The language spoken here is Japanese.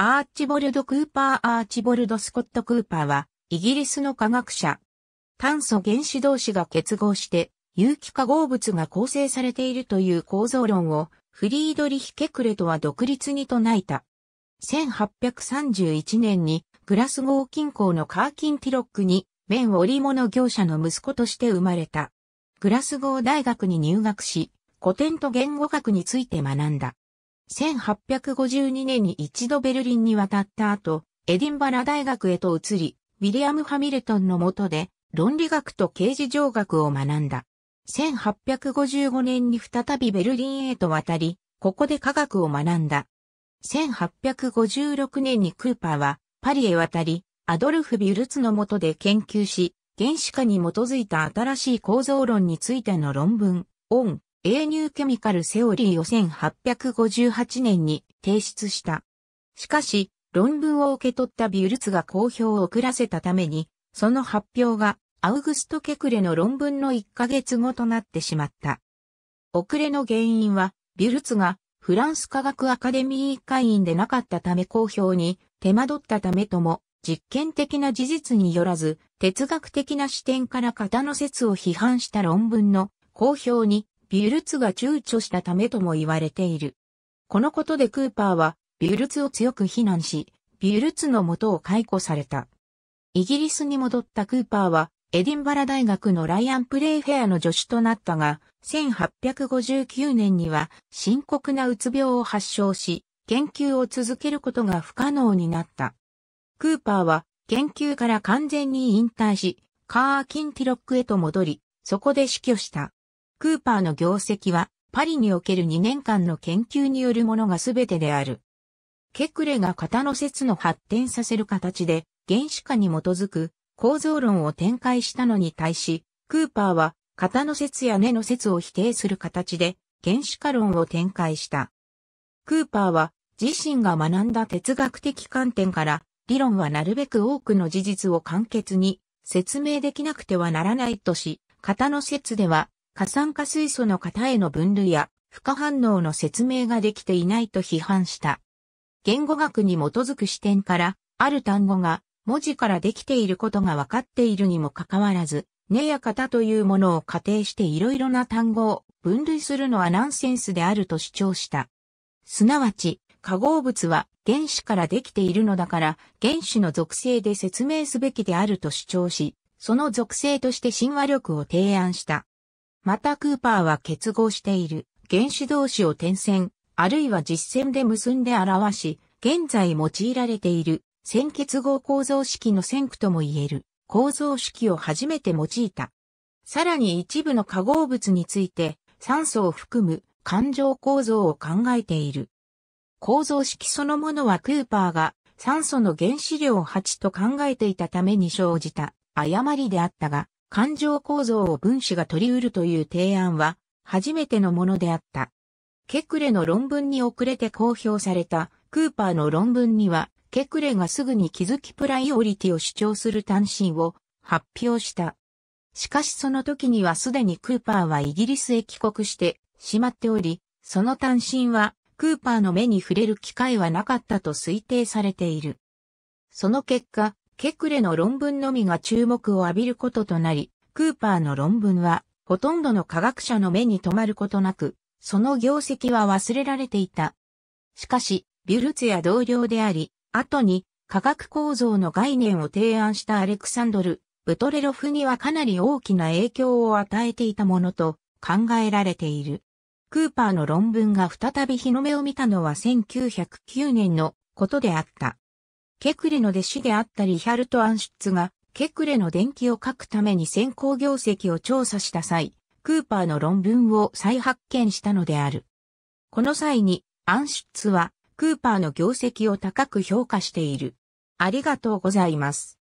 アーチボルド・クーパー・アーチボルド・スコット・クーパーは、イギリスの科学者。炭素原子同士が結合して、有機化合物が構成されているという構造論を、フリードリヒ・ケクレとは独立に唱えた。1831年に、グラスゴー近郊のカーキン・ティロックに、綿織物業者の息子として生まれた。グラスゴー大学に入学し、古典と言語学について学んだ。1852年に一度ベルリンに渡った後、エディンバラ大学へと移り、ウィリアム・ハミルトンの下で論理学と刑事上学を学んだ。1855年に再びベルリンへと渡り、ここで科学を学んだ。1856年にクーパーはパリへ渡り、アドルフ・ビュルツの下で研究し、原子化に基づいた新しい構造論についての論文、オン、英ーケミカルセオリーを1858年に提出した。しかし、論文を受け取ったビュルツが公表を遅らせたために、その発表がアウグスト・ケクレの論文の1ヶ月後となってしまった。遅れの原因は、ビュルツがフランス科学アカデミー会員でなかったため公表に手間取ったためとも、実験的な事実によらず、哲学的な視点から型の説を批判した論文の公表にビュルツが躊躇したためとも言われている。このことでクーパーは、ビュルツを強く非難し、ビュルツの元を解雇された。イギリスに戻ったクーパーは、エディンバラ大学のライアンプレイフェアの助手となったが、1859年には深刻なうつ病を発症し、研究を続けることが不可能になった。クーパーは研究から完全に引退し、カー・キンティロックへと戻り、そこで死去した。クーパーの業績は、パリにおける2年間の研究によるものが全てである。ケクレが型の説の発展させる形で、原子化に基づく構造論を展開したのに対し、クーパーは型の説や根の説を否定する形で原子化論を展開した。クーパーは自身が学んだ哲学的観点から理論はなるべく多くの事実を簡潔に説明できなくてはならないとし、型の説では過酸化水素の型への分類や不可反応の説明ができていないと批判した。言語学に基づく視点から、ある単語が文字からできていることが分かっているにもかかわらず、根や型というものを仮定していろいろな単語を分類するのはナンセンスであると主張した。すなわち、化合物は原子からできているのだから原子の属性で説明すべきであると主張し、その属性として神話力を提案した。またクーパーは結合している原子同士を点線、あるいは実線で結んで表し、現在用いられている線結合構造式の線区とも言える構造式を初めて用いた。さらに一部の化合物について酸素を含む環状構造を考えている。構造式そのものはクーパーが酸素の原子量8と考えていたために生じた誤りであったが、感情構造を分子が取り得るという提案は、初めてのものであった。ケクレの論文に遅れて公表された、クーパーの論文には、ケクレがすぐに気づきプライオリティを主張する単身を発表した。しかしその時にはすでにクーパーはイギリスへ帰国してしまっており、その単身はクーパーの目に触れる機会はなかったと推定されている。その結果、ケクレの論文のみが注目を浴びることとなり、クーパーの論文は、ほとんどの科学者の目に留まることなく、その業績は忘れられていた。しかし、ビュルツや同僚であり、後に科学構造の概念を提案したアレクサンドル・ブトレロフにはかなり大きな影響を与えていたものと考えられている。クーパーの論文が再び日の目を見たのは1909年のことであった。ケクレの弟子であったリヒャルト・アンシュッツが、ケクレの伝記を書くために先行業績を調査した際、クーパーの論文を再発見したのである。この際に、アンシュッツは、クーパーの業績を高く評価している。ありがとうございます。